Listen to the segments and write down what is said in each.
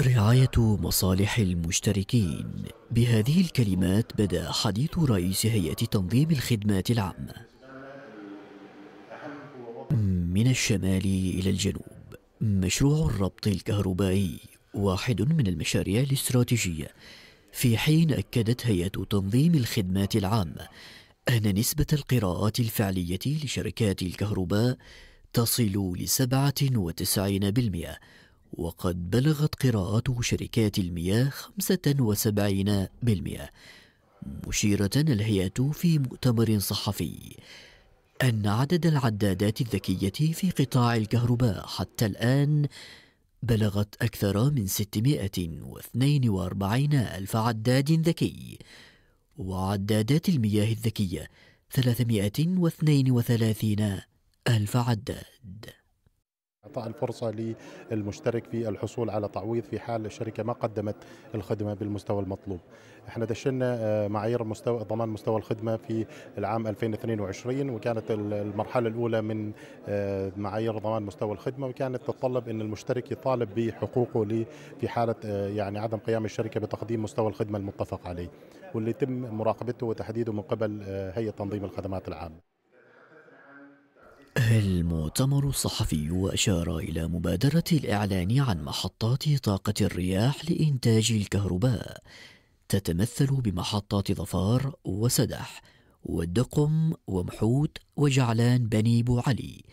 رعاية مصالح المشتركين بهذه الكلمات بدأ حديث رئيس هيئة تنظيم الخدمات العامة من الشمال إلى الجنوب مشروع الربط الكهربائي واحد من المشاريع الاستراتيجية في حين أكدت هيئة تنظيم الخدمات العامة أن نسبة القراءات الفعلية لشركات الكهرباء تصل لسبعة وتسعين بالمئة وقد بلغت قراءته شركات المياه 75% مشيرة الهيئة في مؤتمر صحفي أن عدد العدادات الذكية في قطاع الكهرباء حتى الآن بلغت أكثر من 642 ألف عداد ذكي وعدادات المياه الذكية 332 ألف عداد تقطع الفرصة للمشترك في الحصول على تعويض في حال الشركة ما قدمت الخدمة بالمستوى المطلوب احنا دشنا آه، معايير مستوى ضمان مستوى الخدمة في العام 2022 وكانت المرحلة الأولى من آه، معايير ضمان مستوى الخدمة وكانت تتطلب أن المشترك يطالب بحقوقه في حالة آه، يعني عدم قيام الشركة بتقديم مستوى الخدمة المتفق عليه واللي يتم مراقبته وتحديده من قبل هيئة تنظيم الخدمات العامة المؤتمر الصحفي أشار إلى مبادرة الإعلان عن محطات طاقة الرياح لإنتاج الكهرباء تتمثل بمحطات ظفار وسدح والدقم ومحوت وجعلان بني بوعلي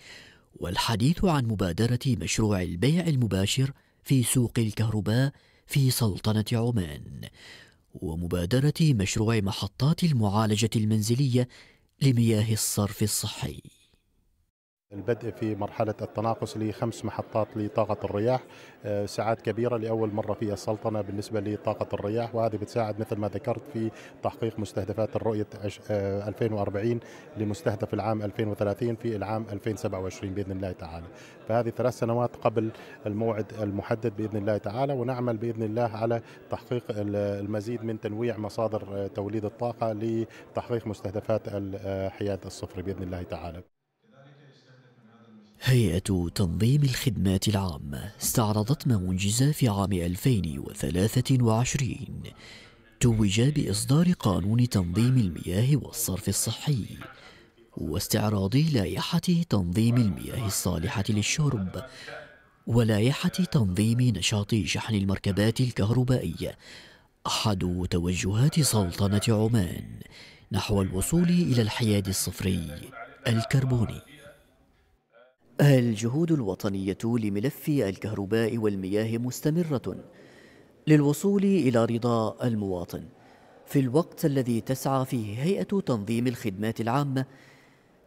والحديث عن مبادرة مشروع البيع المباشر في سوق الكهرباء في سلطنة عمان ومبادرة مشروع محطات المعالجة المنزلية لمياه الصرف الصحي البدء في مرحلة التناقص لخمس محطات لطاقة الرياح آه، ساعات كبيرة لأول مرة في السلطنة بالنسبة لطاقة الرياح وهذه بتساعد مثل ما ذكرت في تحقيق مستهدفات الرؤية 2040 آه، لمستهدف العام 2030 في العام 2027 بإذن الله تعالى فهذه ثلاث سنوات قبل الموعد المحدد بإذن الله تعالى ونعمل بإذن الله على تحقيق المزيد من تنويع مصادر آه، توليد الطاقة لتحقيق مستهدفات الحياد الصفر بإذن الله تعالى هيئة تنظيم الخدمات العامة استعرضت ما أنجز في عام 2023 توج بإصدار قانون تنظيم المياه والصرف الصحي واستعراض لائحة تنظيم المياه الصالحة للشرب ولائحة تنظيم نشاط شحن المركبات الكهربائية أحد توجهات سلطنة عمان نحو الوصول إلى الحياد الصفري الكربوني الجهود الوطنية لملف الكهرباء والمياه مستمرة للوصول إلى رضا المواطن في الوقت الذي تسعى فيه هيئة تنظيم الخدمات العامة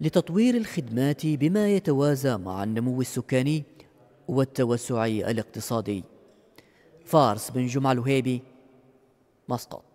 لتطوير الخدمات بما يتوازى مع النمو السكاني والتوسع الاقتصادي فارس بن جمعة الهيبي مسقط